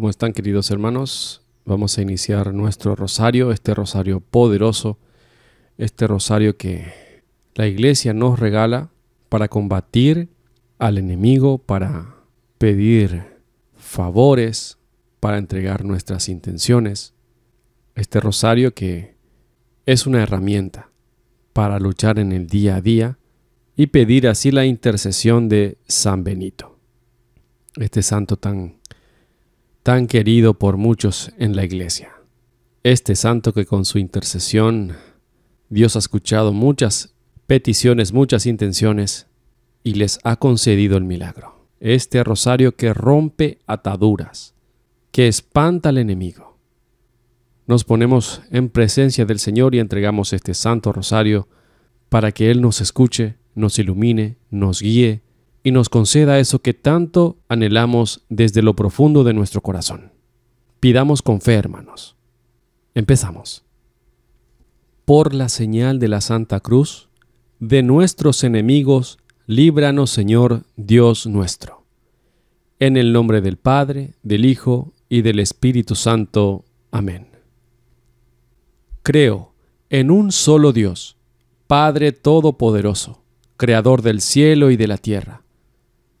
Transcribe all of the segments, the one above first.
¿Cómo están queridos hermanos? Vamos a iniciar nuestro rosario, este rosario poderoso, este rosario que la iglesia nos regala para combatir al enemigo, para pedir favores, para entregar nuestras intenciones. Este rosario que es una herramienta para luchar en el día a día y pedir así la intercesión de San Benito, este santo tan tan querido por muchos en la iglesia. Este santo que con su intercesión Dios ha escuchado muchas peticiones, muchas intenciones y les ha concedido el milagro. Este rosario que rompe ataduras, que espanta al enemigo. Nos ponemos en presencia del Señor y entregamos este santo rosario para que Él nos escuche, nos ilumine, nos guíe y nos conceda eso que tanto anhelamos desde lo profundo de nuestro corazón. Pidamos con fe, hermanos. Empezamos. Por la señal de la Santa Cruz, de nuestros enemigos, líbranos, Señor, Dios nuestro. En el nombre del Padre, del Hijo y del Espíritu Santo. Amén. Creo en un solo Dios, Padre Todopoderoso, Creador del cielo y de la tierra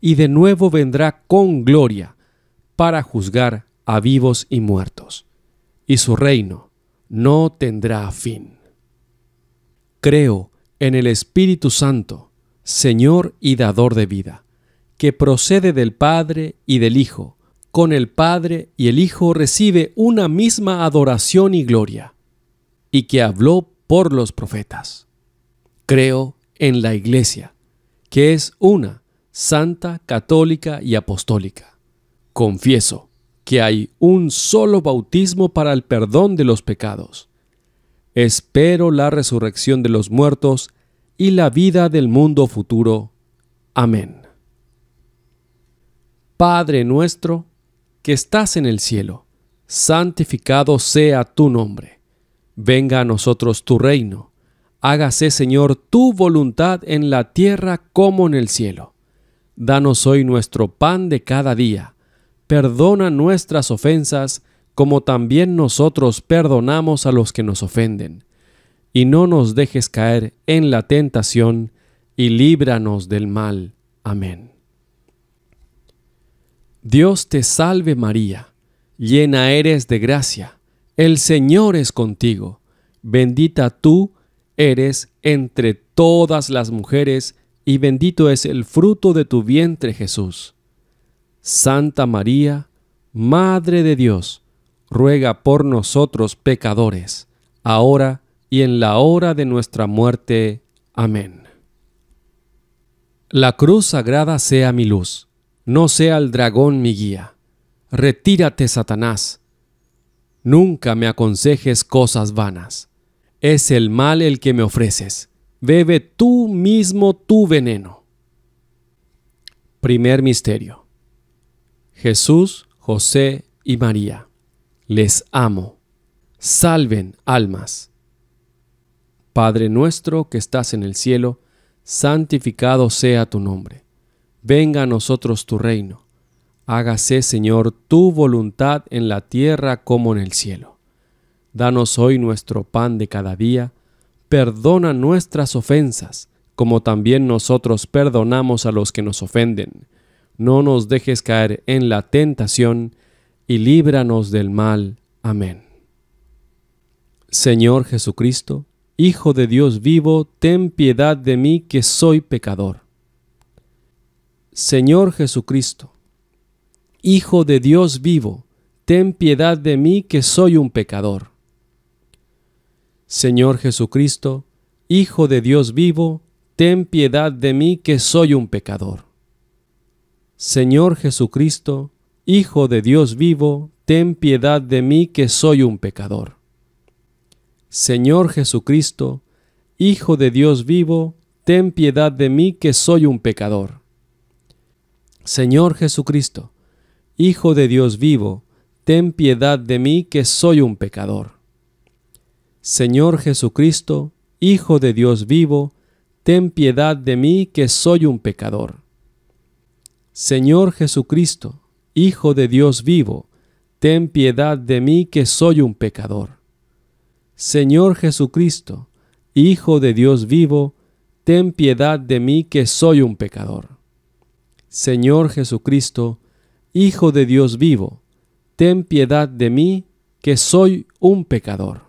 y de nuevo vendrá con gloria para juzgar a vivos y muertos, y su reino no tendrá fin. Creo en el Espíritu Santo, Señor y Dador de vida, que procede del Padre y del Hijo. Con el Padre y el Hijo recibe una misma adoración y gloria, y que habló por los profetas. Creo en la Iglesia, que es una santa, católica y apostólica. Confieso que hay un solo bautismo para el perdón de los pecados. Espero la resurrección de los muertos y la vida del mundo futuro. Amén. Padre nuestro, que estás en el cielo, santificado sea tu nombre. Venga a nosotros tu reino. Hágase, Señor, tu voluntad en la tierra como en el cielo. Danos hoy nuestro pan de cada día. Perdona nuestras ofensas, como también nosotros perdonamos a los que nos ofenden. Y no nos dejes caer en la tentación, y líbranos del mal. Amén. Dios te salve María, llena eres de gracia, el Señor es contigo, bendita tú eres entre todas las mujeres, y bendito es el fruto de tu vientre Jesús. Santa María, Madre de Dios, ruega por nosotros pecadores, ahora y en la hora de nuestra muerte. Amén. La cruz sagrada sea mi luz, no sea el dragón mi guía. Retírate, Satanás. Nunca me aconsejes cosas vanas. Es el mal el que me ofreces Bebe tú mismo tu veneno. Primer misterio. Jesús, José y María. Les amo. Salven almas. Padre nuestro que estás en el cielo, santificado sea tu nombre. Venga a nosotros tu reino. Hágase, Señor, tu voluntad en la tierra como en el cielo. Danos hoy nuestro pan de cada día perdona nuestras ofensas, como también nosotros perdonamos a los que nos ofenden. No nos dejes caer en la tentación, y líbranos del mal. Amén. Señor Jesucristo, Hijo de Dios vivo, ten piedad de mí que soy pecador. Señor Jesucristo, Hijo de Dios vivo, ten piedad de mí que soy un pecador. Señor Jesucristo, Hijo de Dios vivo, ten piedad de mí que soy un pecador. Señor Jesucristo, Hijo de Dios vivo, ten piedad de mí que soy un pecador. Señor Jesucristo, Hijo de Dios vivo, ten piedad de mí que soy un pecador. Señor Jesucristo, Hijo de Dios vivo, ten piedad de mí que soy un pecador. Señor Jesucristo, Hijo de Dios vivo, ten piedad de mí que soy un pecador. Señor Jesucristo, Hijo de Dios vivo, ten piedad de mí que soy un pecador. Señor Jesucristo, Hijo de Dios vivo, ten piedad de mí que soy un pecador. Señor Jesucristo, Hijo de Dios vivo, ten piedad de mí que soy un pecador.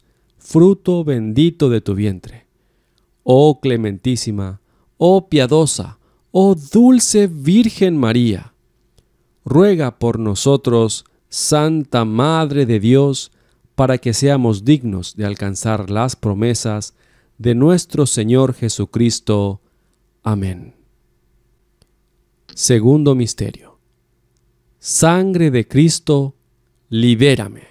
fruto bendito de tu vientre. Oh clementísima, oh piadosa, oh dulce Virgen María, ruega por nosotros, Santa Madre de Dios, para que seamos dignos de alcanzar las promesas de nuestro Señor Jesucristo. Amén. Segundo Misterio. Sangre de Cristo, libérame.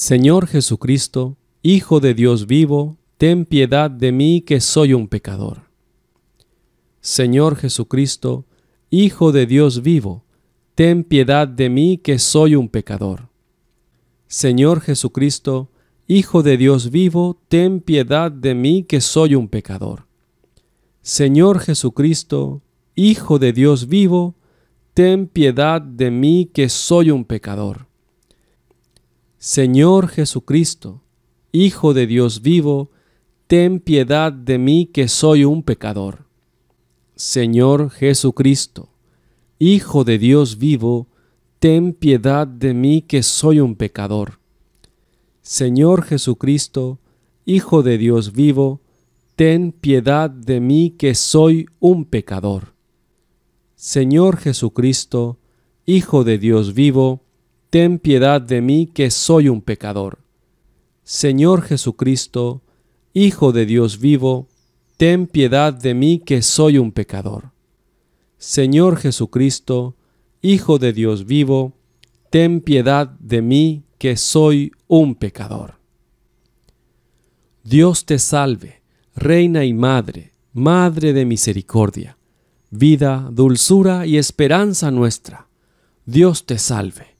Señor Jesucristo, Hijo de Dios vivo, ten piedad de mí que soy un pecador. Señor Jesucristo, Hijo de Dios vivo, ten piedad de mí que soy un pecador. Señor Jesucristo, Hijo de Dios vivo, ten piedad de mí que soy un pecador. Señor Jesucristo, Hijo de Dios vivo, ten piedad de mí que soy un pecador. Señor Jesucristo, Hijo de Dios vivo, ten piedad de mí que soy un pecador. Señor Jesucristo, Hijo de Dios vivo, ten piedad de mí que soy un pecador. Señor Jesucristo, Hijo de Dios vivo, ten piedad de mí que soy un pecador. Señor Jesucristo, Hijo de Dios vivo, ten piedad de mí que soy un pecador. Señor Jesucristo, Hijo de Dios vivo, ten piedad de mí que soy un pecador. Señor Jesucristo, Hijo de Dios vivo, ten piedad de mí que soy un pecador. Dios te salve, Reina y Madre, Madre de misericordia, vida, dulzura y esperanza nuestra. Dios te salve.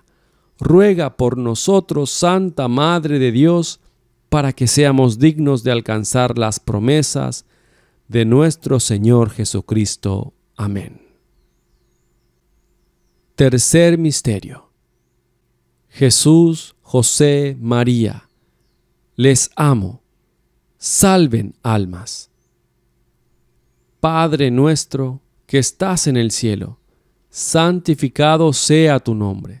ruega por nosotros, Santa Madre de Dios, para que seamos dignos de alcanzar las promesas de nuestro Señor Jesucristo. Amén. Tercer misterio. Jesús, José, María, les amo, salven almas. Padre nuestro que estás en el cielo, santificado sea tu nombre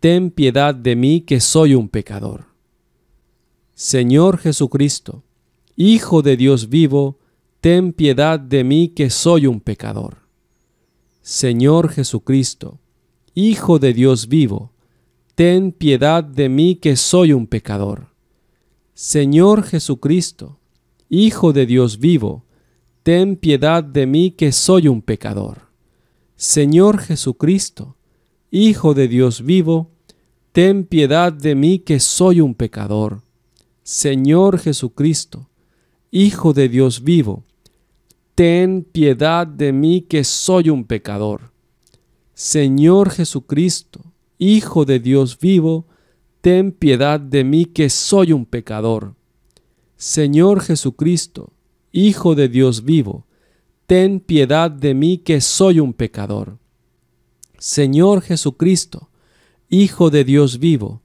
ten piedad de mí que soy un pecador. Señor Jesucristo, Hijo de Dios vivo, ten piedad de mí que soy un pecador. Señor Jesucristo, Hijo de Dios vivo, ten piedad de mí que soy un pecador. Señor Jesucristo, Hijo de Dios vivo, ten piedad de mí que soy un pecador. Señor Jesucristo, Hijo de Dios vivo, ten piedad de mí que soy un pecador. Señor Jesucristo, Hijo de Dios vivo, ten piedad de mí que soy un pecador. Señor Jesucristo, Hijo de Dios vivo, ten piedad de mí que soy un pecador. Señor Jesucristo, Hijo de Dios vivo, ten piedad de mí que soy un pecador. Señor Jesucristo, Hijo de Dios vivo,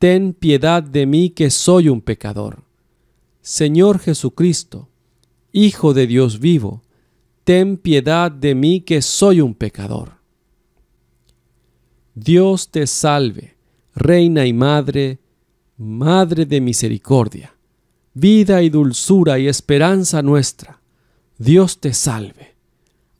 ten piedad de mí que soy un pecador. Señor Jesucristo, Hijo de Dios vivo, ten piedad de mí que soy un pecador. Dios te salve, Reina y Madre, Madre de misericordia, vida y dulzura y esperanza nuestra. Dios te salve.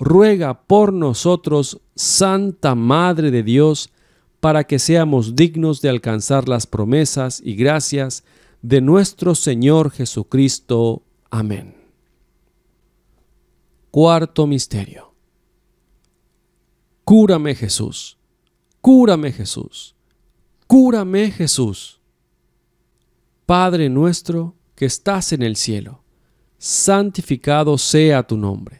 ruega por nosotros, Santa Madre de Dios, para que seamos dignos de alcanzar las promesas y gracias de nuestro Señor Jesucristo. Amén. Cuarto Misterio. Cúrame Jesús, cúrame Jesús, cúrame Jesús. Padre nuestro que estás en el cielo, santificado sea tu nombre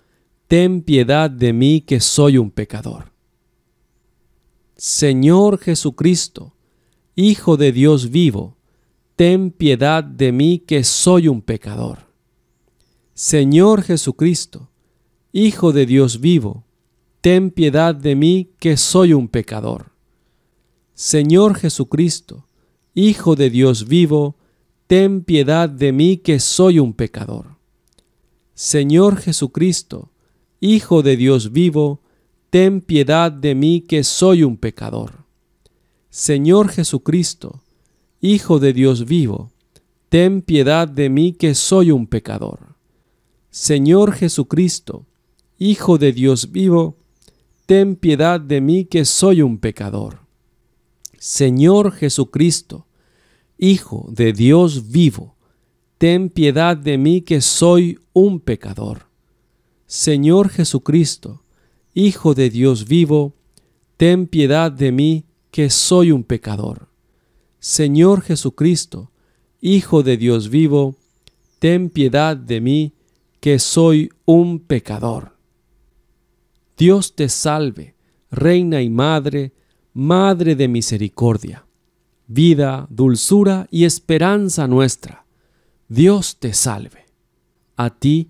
ten piedad de mí que soy un pecador. Señor Jesucristo, Hijo de Dios vivo, ten piedad de mí que soy un pecador. Señor Jesucristo, Hijo de Dios vivo, ten piedad de mí que soy un pecador. Señor Jesucristo, Hijo de Dios vivo, ten piedad de mí que soy un pecador. Señor Jesucristo, Hijo de Dios vivo, ten piedad de mí que soy un pecador. Señor Jesucristo, Hijo de Dios vivo, ten piedad de mí que soy un pecador. Señor Jesucristo, Hijo de Dios vivo, ten piedad de mí que soy un pecador. Señor Jesucristo, Hijo de Dios vivo, ten piedad de mí que soy un pecador. Señor Jesucristo, Hijo de Dios vivo, ten piedad de mí, que soy un pecador. Señor Jesucristo, Hijo de Dios vivo, ten piedad de mí, que soy un pecador. Dios te salve, Reina y Madre, Madre de misericordia, vida, dulzura y esperanza nuestra. Dios te salve. A ti,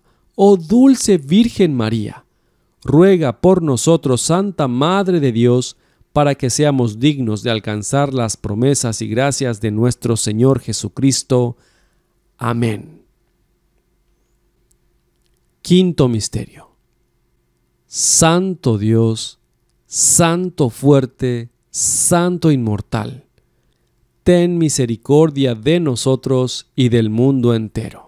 Oh dulce Virgen María, ruega por nosotros, Santa Madre de Dios, para que seamos dignos de alcanzar las promesas y gracias de nuestro Señor Jesucristo. Amén. Quinto Misterio. Santo Dios, Santo fuerte, Santo inmortal, ten misericordia de nosotros y del mundo entero.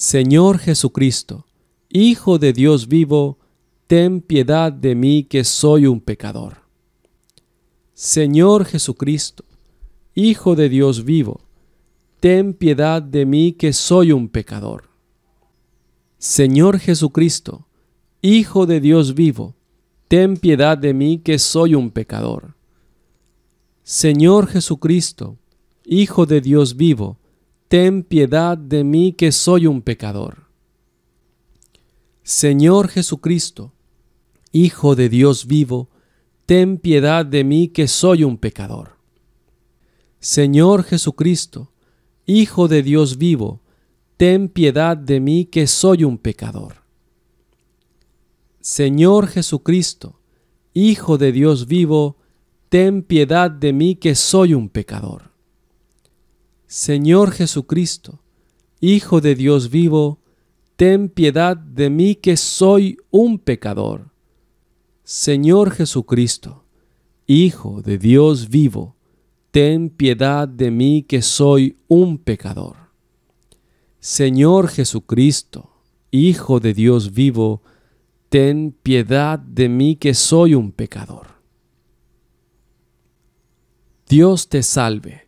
Señor Jesucristo, Hijo de Dios vivo, ten piedad de mí que soy un pecador. Señor Jesucristo, Hijo de Dios vivo, ten piedad de mí que soy un pecador. Señor Jesucristo, Hijo de Dios vivo, ten piedad de mí que soy un pecador. Señor Jesucristo, Hijo de Dios vivo, ten piedad de mí que soy un pecador. Señor Jesucristo, Hijo de Dios vivo, ten piedad de mí que soy un pecador. Señor Jesucristo, Hijo de Dios vivo, ten piedad de mí que soy un pecador. Señor Jesucristo, Hijo de Dios vivo, ten piedad de mí que soy un pecador. Señor Jesucristo, Hijo de Dios vivo, ten piedad de mí que soy un pecador. Señor Jesucristo, Hijo de Dios vivo, ten piedad de mí que soy un pecador. Señor Jesucristo, Hijo de Dios vivo, ten piedad de mí que soy un pecador. Dios te salve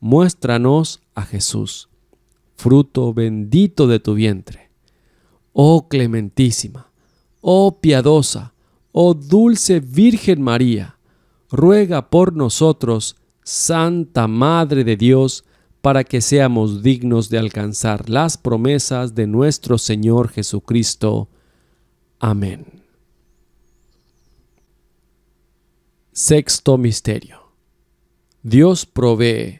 muéstranos a Jesús, fruto bendito de tu vientre. Oh clementísima, oh piadosa, oh dulce Virgen María, ruega por nosotros, Santa Madre de Dios, para que seamos dignos de alcanzar las promesas de nuestro Señor Jesucristo. Amén. Sexto Misterio. Dios provee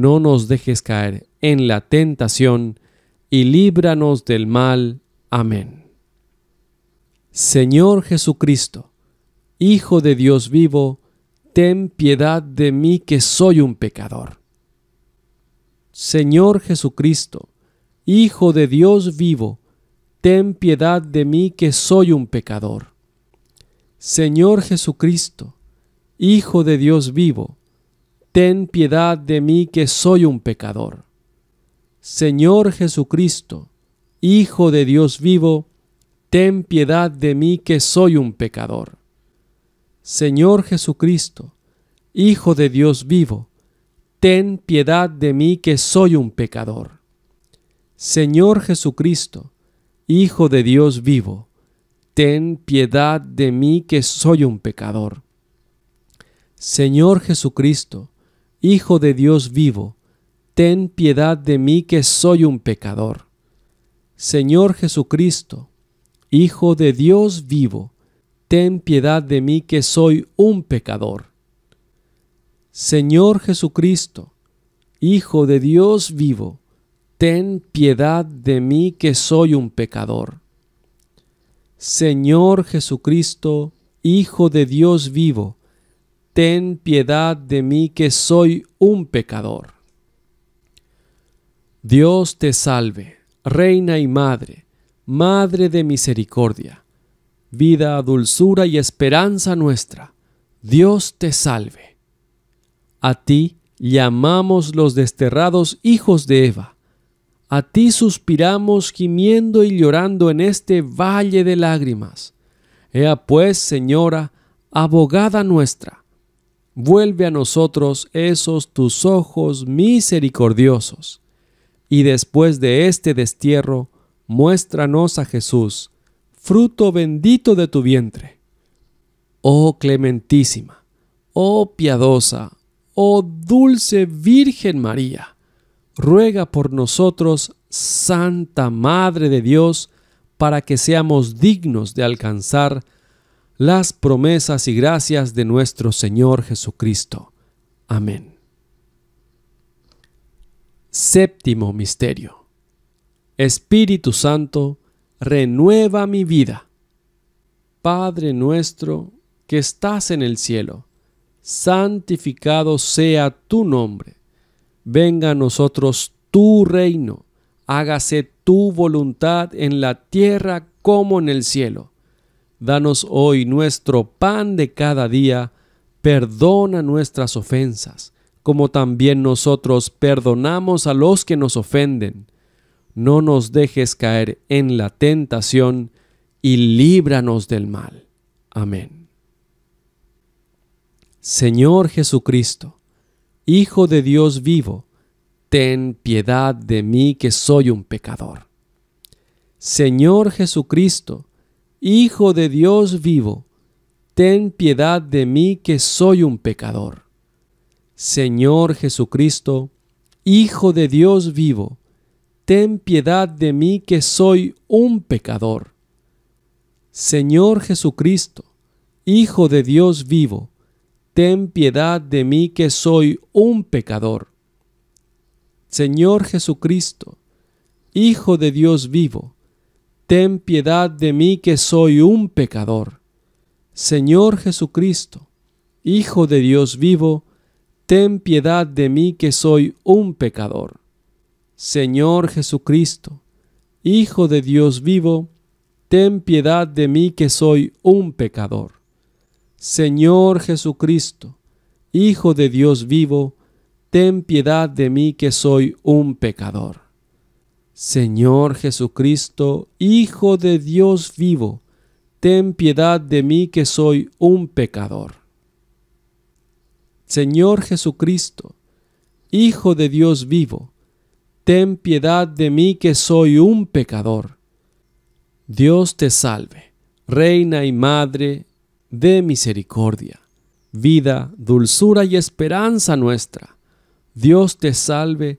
no nos dejes caer en la tentación, y líbranos del mal. Amén. Señor Jesucristo, Hijo de Dios vivo, ten piedad de mí que soy un pecador. Señor Jesucristo, Hijo de Dios vivo, ten piedad de mí que soy un pecador. Señor Jesucristo, Hijo de Dios vivo, ten piedad de mí que soy un pecador. Señor Jesucristo, Hijo de Dios vivo, ten piedad de mí que soy un pecador. Señor Jesucristo, Hijo de Dios vivo, ten piedad de mí que soy un pecador. Señor Jesucristo, Hijo de Dios vivo, ten piedad de mí que soy un pecador. Señor Jesucristo, Hijo de Dios vivo, ten piedad de mí que soy un pecador. Señor Jesucristo, Hijo de Dios vivo, ten piedad de mí que soy un pecador. Señor Jesucristo, Hijo de Dios vivo, ten piedad de mí que soy un pecador. Señor Jesucristo, Hijo de Dios vivo, ten piedad de mí que soy un pecador. Dios te salve, Reina y Madre, Madre de misericordia, vida, dulzura y esperanza nuestra, Dios te salve. A ti llamamos los desterrados hijos de Eva, a ti suspiramos gimiendo y llorando en este valle de lágrimas. Ea pues, Señora, abogada nuestra, vuelve a nosotros esos tus ojos misericordiosos, y después de este destierro, muéstranos a Jesús, fruto bendito de tu vientre. Oh clementísima, oh piadosa, oh dulce Virgen María, ruega por nosotros, Santa Madre de Dios, para que seamos dignos de alcanzar las promesas y gracias de nuestro Señor Jesucristo. Amén. Séptimo Misterio. Espíritu Santo, renueva mi vida. Padre nuestro que estás en el cielo, santificado sea tu nombre. Venga a nosotros tu reino, hágase tu voluntad en la tierra como en el cielo. Danos hoy nuestro pan de cada día, perdona nuestras ofensas, como también nosotros perdonamos a los que nos ofenden. No nos dejes caer en la tentación y líbranos del mal. Amén. Señor Jesucristo, Hijo de Dios vivo, ten piedad de mí que soy un pecador. Señor Jesucristo, Hijo de Dios vivo, ten piedad de mí que soy un pecador. Señor Jesucristo, Hijo de Dios vivo, ten piedad de mí que soy un pecador. Señor Jesucristo, Hijo de Dios vivo, ten piedad de mí que soy un pecador. Señor Jesucristo, Hijo de Dios vivo, ten piedad de mí que soy un pecador. Señor Jesucristo, Hijo de Dios vivo, ten piedad de mí que soy un pecador. Señor Jesucristo, Hijo de Dios vivo, ten piedad de mí que soy un pecador. Señor Jesucristo, Hijo de Dios vivo, ten piedad de mí que soy un pecador. Señor Jesucristo, Hijo de Dios vivo, ten piedad de mí que soy un pecador. Señor Jesucristo, Hijo de Dios vivo, ten piedad de mí que soy un pecador. Dios te salve, Reina y Madre de misericordia, vida, dulzura y esperanza nuestra. Dios te salve,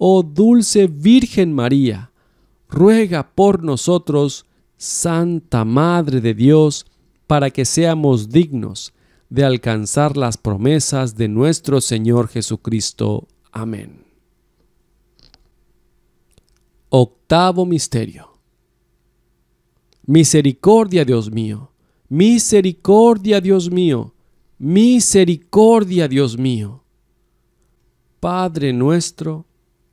Oh dulce Virgen María, ruega por nosotros, Santa Madre de Dios, para que seamos dignos de alcanzar las promesas de nuestro Señor Jesucristo. Amén. Octavo Misterio. Misericordia, Dios mío. Misericordia, Dios mío. Misericordia, Dios mío. Padre nuestro,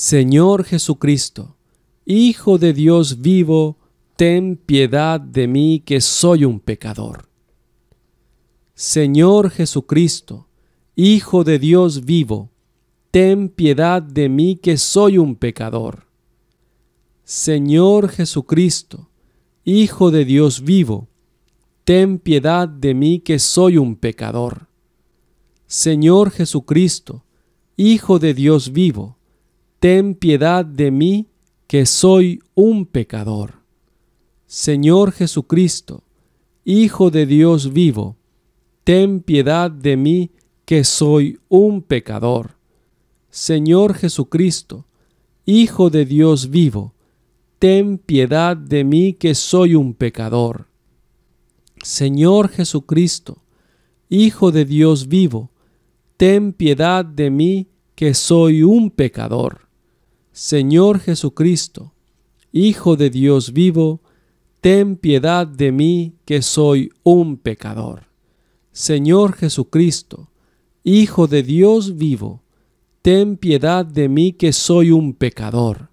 Señor Jesucristo, Hijo de Dios vivo, ten piedad de mí que soy un pecador. Señor Jesucristo, Hijo de Dios vivo, ten piedad de mí que soy un pecador. Señor Jesucristo, Hijo de Dios vivo, ten piedad de mí que soy un pecador. Señor Jesucristo, Hijo de Dios vivo, ten piedad de mí, que soy un pecador. Señor Jesucristo, Hijo de Dios vivo, ten piedad de mí, que soy un pecador. Señor Jesucristo, Hijo de Dios vivo, ten piedad de mí, que soy un pecador. Señor Jesucristo, Hijo de Dios vivo, ten piedad de mí, que soy un pecador. Señor Jesucristo, Hijo de Dios vivo, ten piedad de mí que soy un pecador. Señor Jesucristo, Hijo de Dios vivo, ten piedad de mí que soy un pecador.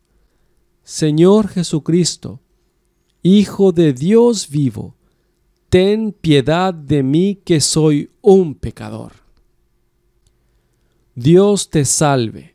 Señor Jesucristo, Hijo de Dios vivo, ten piedad de mí que soy un pecador. Dios te salve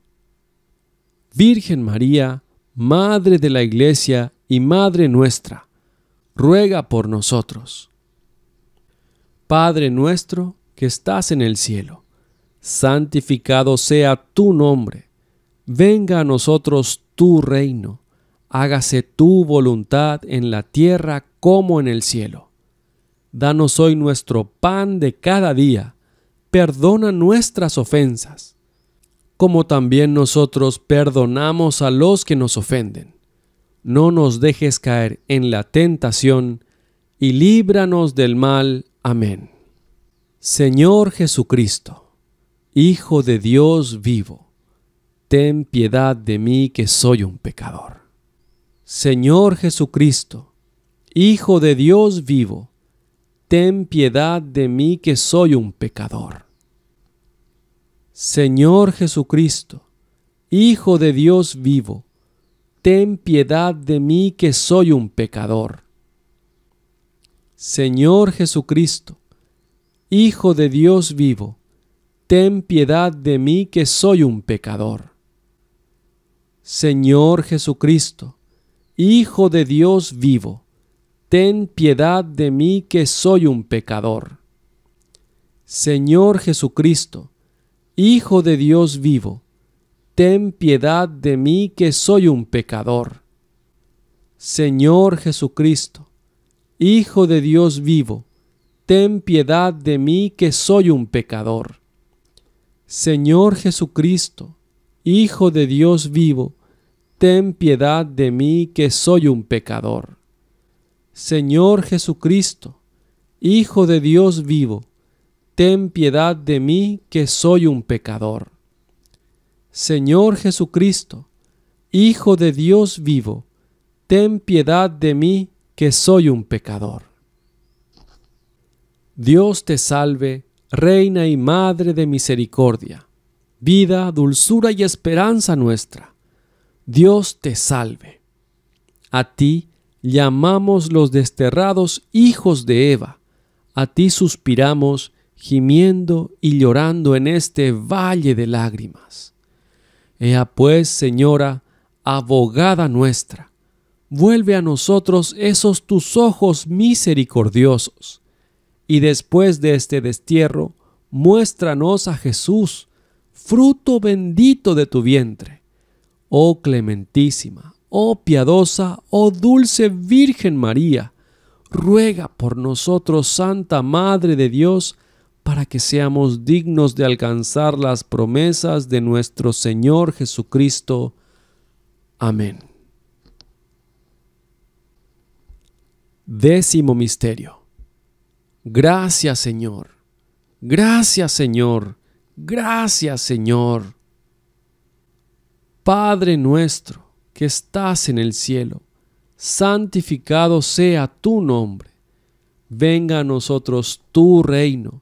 Virgen María, Madre de la Iglesia y Madre nuestra, ruega por nosotros. Padre nuestro que estás en el cielo, santificado sea tu nombre, venga a nosotros tu reino, hágase tu voluntad en la tierra como en el cielo. Danos hoy nuestro pan de cada día, perdona nuestras ofensas como también nosotros perdonamos a los que nos ofenden. No nos dejes caer en la tentación, y líbranos del mal. Amén. Señor Jesucristo, Hijo de Dios vivo, ten piedad de mí que soy un pecador. Señor Jesucristo, Hijo de Dios vivo, ten piedad de mí que soy un pecador. Señor Jesucristo, Hijo de Dios vivo, ten piedad de mí que soy un pecador. Señor Jesucristo, Hijo de Dios vivo, ten piedad de mí que soy un pecador. Señor Jesucristo, Hijo de Dios vivo, ten piedad de mí que soy un pecador. Señor Jesucristo, Hijo de Dios vivo, ten piedad de mí que soy un pecador. Señor Jesucristo, Hijo de Dios vivo, ten piedad de mí que soy un pecador. Señor Jesucristo, Hijo de Dios vivo, ten piedad de mí que soy un pecador. Señor Jesucristo, Hijo de Dios vivo, ten piedad de mí que soy un pecador. Señor Jesucristo, Hijo de Dios vivo, ten piedad de mí que soy un pecador. Dios te salve, Reina y Madre de Misericordia, vida, dulzura y esperanza nuestra. Dios te salve. A ti llamamos los desterrados hijos de Eva, a ti suspiramos gimiendo y llorando en este valle de lágrimas. Ea pues, Señora, abogada nuestra, vuelve a nosotros esos tus ojos misericordiosos, y después de este destierro, muéstranos a Jesús, fruto bendito de tu vientre. Oh clementísima, oh piadosa, oh dulce Virgen María, ruega por nosotros, Santa Madre de Dios, para que seamos dignos de alcanzar las promesas de nuestro Señor Jesucristo. Amén. Décimo misterio. Gracias Señor. Gracias Señor. Gracias Señor. Padre nuestro que estás en el cielo, santificado sea tu nombre. Venga a nosotros tu reino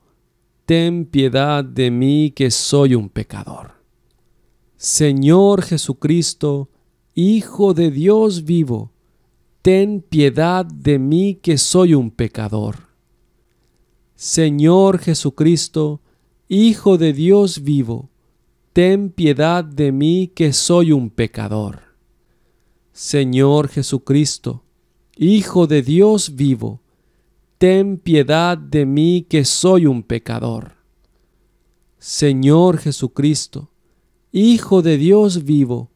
ten piedad de mí que soy un pecador. Señor Jesucristo, Hijo de Dios vivo, ten piedad de mí que soy un pecador. Señor Jesucristo, Hijo de Dios vivo, ten piedad de mí que soy un pecador. Señor Jesucristo, Hijo de Dios vivo, ten piedad de mí que soy un pecador. Señor Jesucristo, Hijo de Dios vivo,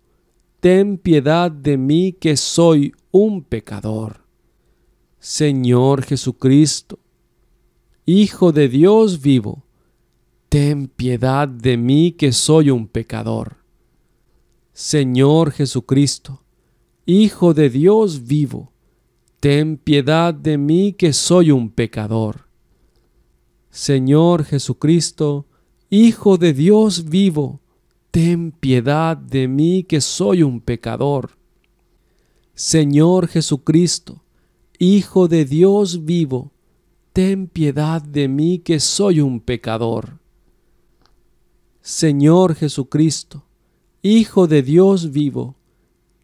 ten piedad de mí que soy un pecador. Señor Jesucristo, Hijo de Dios vivo, ten piedad de mí que soy un pecador. Señor Jesucristo, Hijo de Dios vivo, Ten piedad de mí que soy un pecador. Señor Jesucristo, Hijo de Dios vivo, ten piedad de mí que soy un pecador. Señor Jesucristo, Hijo de Dios vivo, ten piedad de mí que soy un pecador. Señor Jesucristo, Hijo de Dios vivo,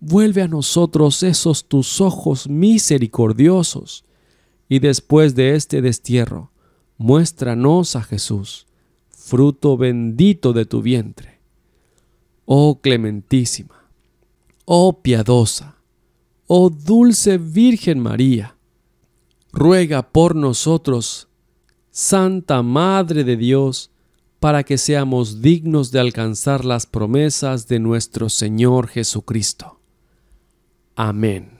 vuelve a nosotros esos tus ojos misericordiosos, y después de este destierro, muéstranos a Jesús, fruto bendito de tu vientre. Oh clementísima, oh piadosa, oh dulce Virgen María, ruega por nosotros, Santa Madre de Dios, para que seamos dignos de alcanzar las promesas de nuestro Señor Jesucristo. Amén.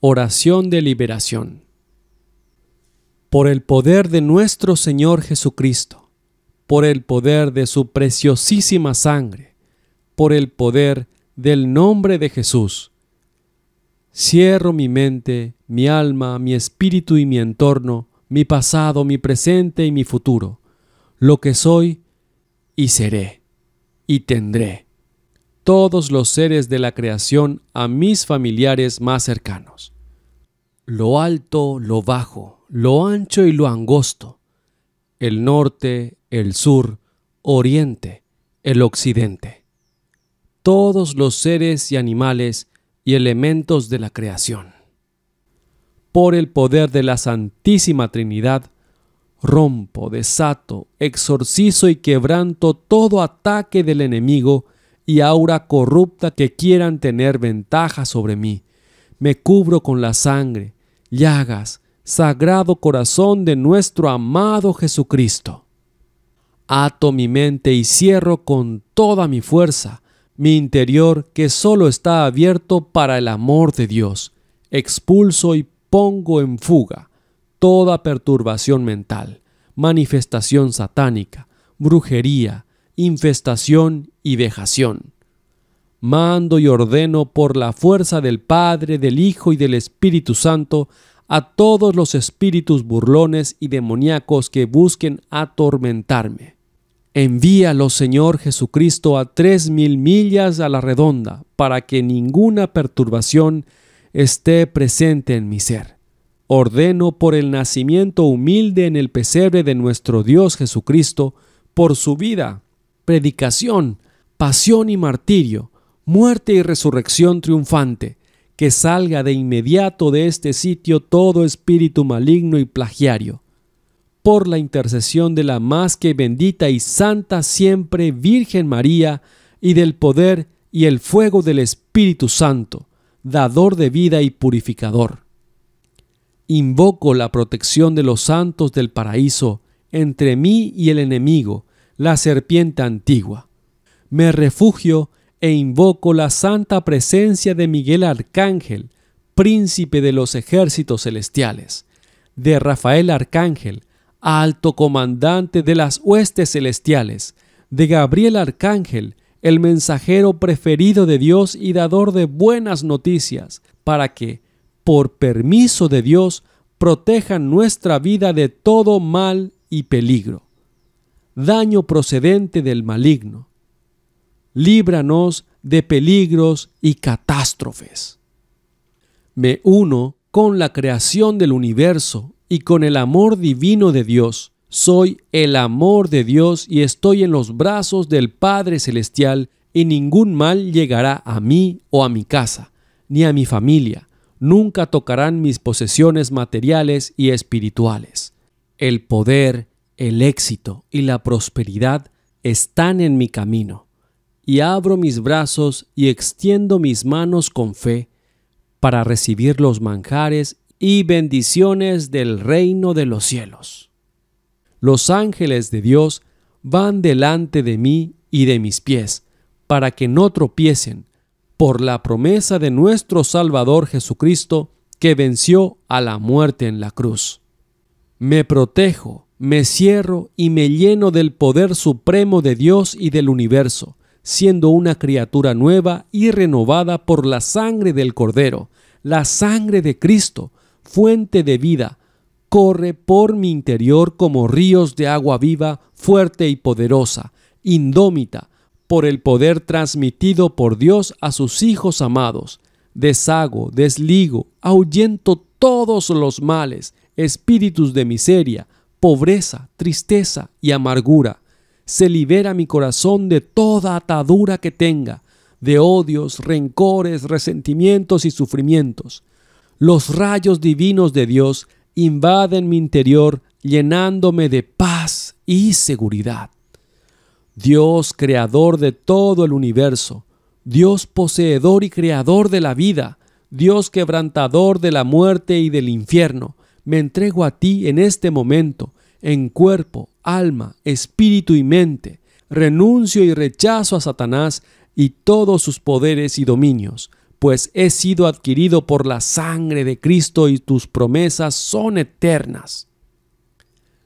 Oración de liberación. Por el poder de nuestro Señor Jesucristo, por el poder de su preciosísima sangre, por el poder del nombre de Jesús, cierro mi mente, mi alma, mi espíritu y mi entorno, mi pasado, mi presente y mi futuro, lo que soy y seré y tendré todos los seres de la creación a mis familiares más cercanos. Lo alto, lo bajo, lo ancho y lo angosto, el norte, el sur, oriente, el occidente. Todos los seres y animales y elementos de la creación. Por el poder de la Santísima Trinidad, rompo, desato, exorcizo y quebranto todo ataque del enemigo y aura corrupta que quieran tener ventaja sobre mí. Me cubro con la sangre, llagas, sagrado corazón de nuestro amado Jesucristo. Ato mi mente y cierro con toda mi fuerza, mi interior que solo está abierto para el amor de Dios. Expulso y pongo en fuga toda perturbación mental, manifestación satánica, brujería, infestación y vejación. Mando y ordeno por la fuerza del Padre, del Hijo y del Espíritu Santo a todos los espíritus burlones y demoníacos que busquen atormentarme. Envíalo, Señor Jesucristo, a tres mil millas a la redonda, para que ninguna perturbación esté presente en mi ser. Ordeno por el nacimiento humilde en el pesebre de nuestro Dios Jesucristo, por su vida, predicación, pasión y martirio, muerte y resurrección triunfante, que salga de inmediato de este sitio todo espíritu maligno y plagiario. Por la intercesión de la más que bendita y santa siempre Virgen María, y del poder y el fuego del Espíritu Santo, dador de vida y purificador. Invoco la protección de los santos del paraíso entre mí y el enemigo, la serpiente antigua me refugio e invoco la santa presencia de Miguel Arcángel, príncipe de los ejércitos celestiales, de Rafael Arcángel, alto comandante de las huestes celestiales, de Gabriel Arcángel, el mensajero preferido de Dios y dador de buenas noticias, para que, por permiso de Dios, protejan nuestra vida de todo mal y peligro. Daño procedente del maligno líbranos de peligros y catástrofes. Me uno con la creación del universo y con el amor divino de Dios. Soy el amor de Dios y estoy en los brazos del Padre Celestial y ningún mal llegará a mí o a mi casa, ni a mi familia. Nunca tocarán mis posesiones materiales y espirituales. El poder, el éxito y la prosperidad están en mi camino y abro mis brazos y extiendo mis manos con fe para recibir los manjares y bendiciones del reino de los cielos. Los ángeles de Dios van delante de mí y de mis pies, para que no tropiecen, por la promesa de nuestro Salvador Jesucristo, que venció a la muerte en la cruz. Me protejo, me cierro y me lleno del poder supremo de Dios y del universo, siendo una criatura nueva y renovada por la sangre del Cordero, la sangre de Cristo, fuente de vida, corre por mi interior como ríos de agua viva, fuerte y poderosa, indómita, por el poder transmitido por Dios a sus hijos amados. Deshago, desligo, ahuyento todos los males, espíritus de miseria, pobreza, tristeza y amargura se libera mi corazón de toda atadura que tenga, de odios, rencores, resentimientos y sufrimientos. Los rayos divinos de Dios invaden mi interior, llenándome de paz y seguridad. Dios, creador de todo el universo, Dios poseedor y creador de la vida, Dios quebrantador de la muerte y del infierno, me entrego a ti en este momento, en cuerpo, alma, espíritu y mente. Renuncio y rechazo a Satanás y todos sus poderes y dominios, pues he sido adquirido por la sangre de Cristo y tus promesas son eternas.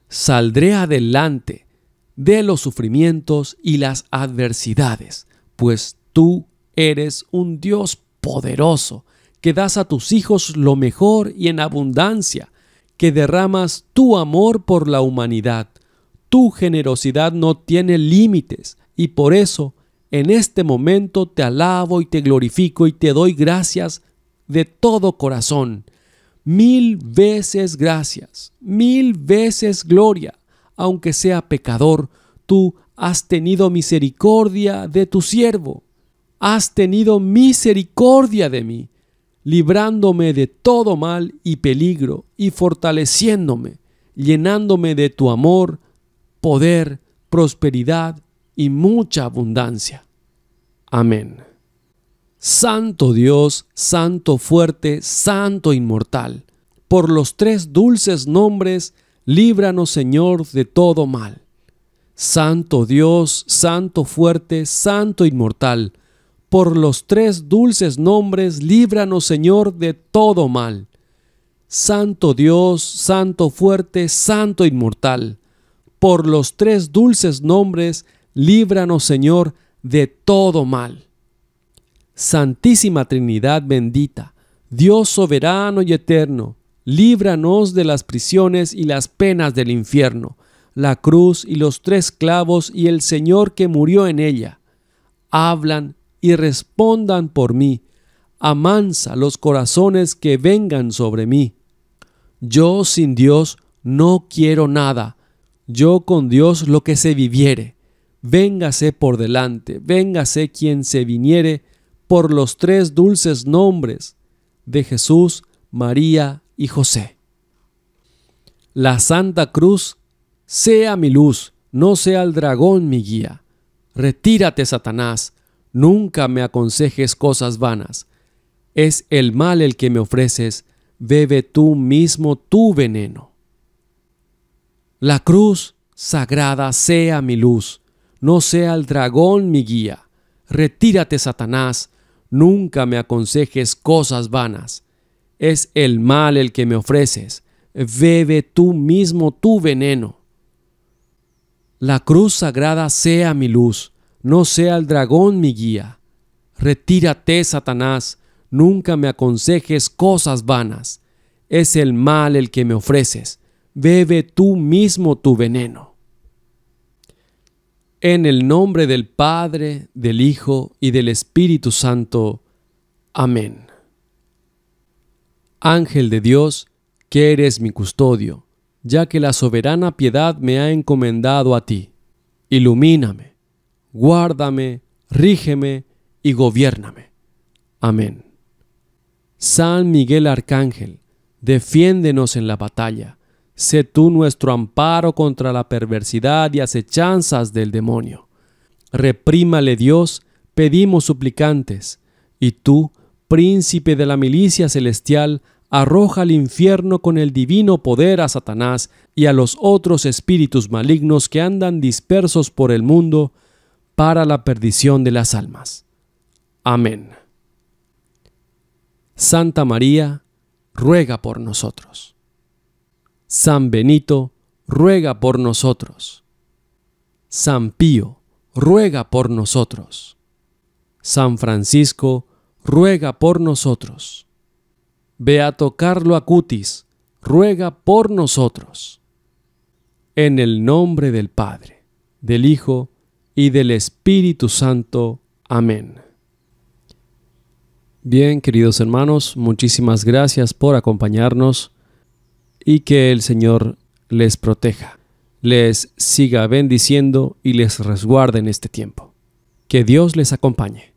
Saldré adelante de los sufrimientos y las adversidades, pues tú eres un Dios poderoso, que das a tus hijos lo mejor y en abundancia, que derramas tu amor por la humanidad. Tu generosidad no tiene límites y por eso en este momento te alabo y te glorifico y te doy gracias de todo corazón. Mil veces gracias, mil veces gloria, aunque sea pecador, tú has tenido misericordia de tu siervo, has tenido misericordia de mí librándome de todo mal y peligro, y fortaleciéndome, llenándome de tu amor, poder, prosperidad y mucha abundancia. Amén. Santo Dios, Santo fuerte, Santo inmortal, por los tres dulces nombres, líbranos Señor de todo mal. Santo Dios, Santo fuerte, Santo inmortal, por los tres dulces nombres, líbranos Señor de todo mal. Santo Dios, Santo fuerte, Santo inmortal, por los tres dulces nombres, líbranos Señor de todo mal. Santísima Trinidad bendita, Dios soberano y eterno, líbranos de las prisiones y las penas del infierno, la cruz y los tres clavos y el Señor que murió en ella. Hablan y respondan por mí. Amansa los corazones que vengan sobre mí. Yo sin Dios no quiero nada. Yo con Dios lo que se viviere. Véngase por delante, véngase quien se viniere por los tres dulces nombres de Jesús, María y José. La Santa Cruz sea mi luz, no sea el dragón mi guía. Retírate, Satanás, nunca me aconsejes cosas vanas. Es el mal el que me ofreces, bebe tú mismo tu veneno. La cruz sagrada sea mi luz, no sea el dragón mi guía. Retírate, Satanás, nunca me aconsejes cosas vanas. Es el mal el que me ofreces, bebe tú mismo tu veneno. La cruz sagrada sea mi luz, no sea el dragón mi guía. Retírate, Satanás, nunca me aconsejes cosas vanas. Es el mal el que me ofreces. Bebe tú mismo tu veneno. En el nombre del Padre, del Hijo y del Espíritu Santo. Amén. Ángel de Dios, que eres mi custodio, ya que la soberana piedad me ha encomendado a ti. Ilumíname guárdame, rígeme y gobiername. Amén. San Miguel Arcángel, defiéndenos en la batalla. Sé tú nuestro amparo contra la perversidad y acechanzas del demonio. Reprímale Dios, pedimos suplicantes, y tú, príncipe de la milicia celestial, arroja al infierno con el divino poder a Satanás y a los otros espíritus malignos que andan dispersos por el mundo, para la perdición de las almas. Amén. Santa María, ruega por nosotros. San Benito, ruega por nosotros. San Pío, ruega por nosotros. San Francisco, ruega por nosotros. Beato Carlo Acutis, ruega por nosotros. En el nombre del Padre, del Hijo y del Espíritu Santo. Amén. Bien, queridos hermanos, muchísimas gracias por acompañarnos y que el Señor les proteja, les siga bendiciendo y les resguarde en este tiempo. Que Dios les acompañe.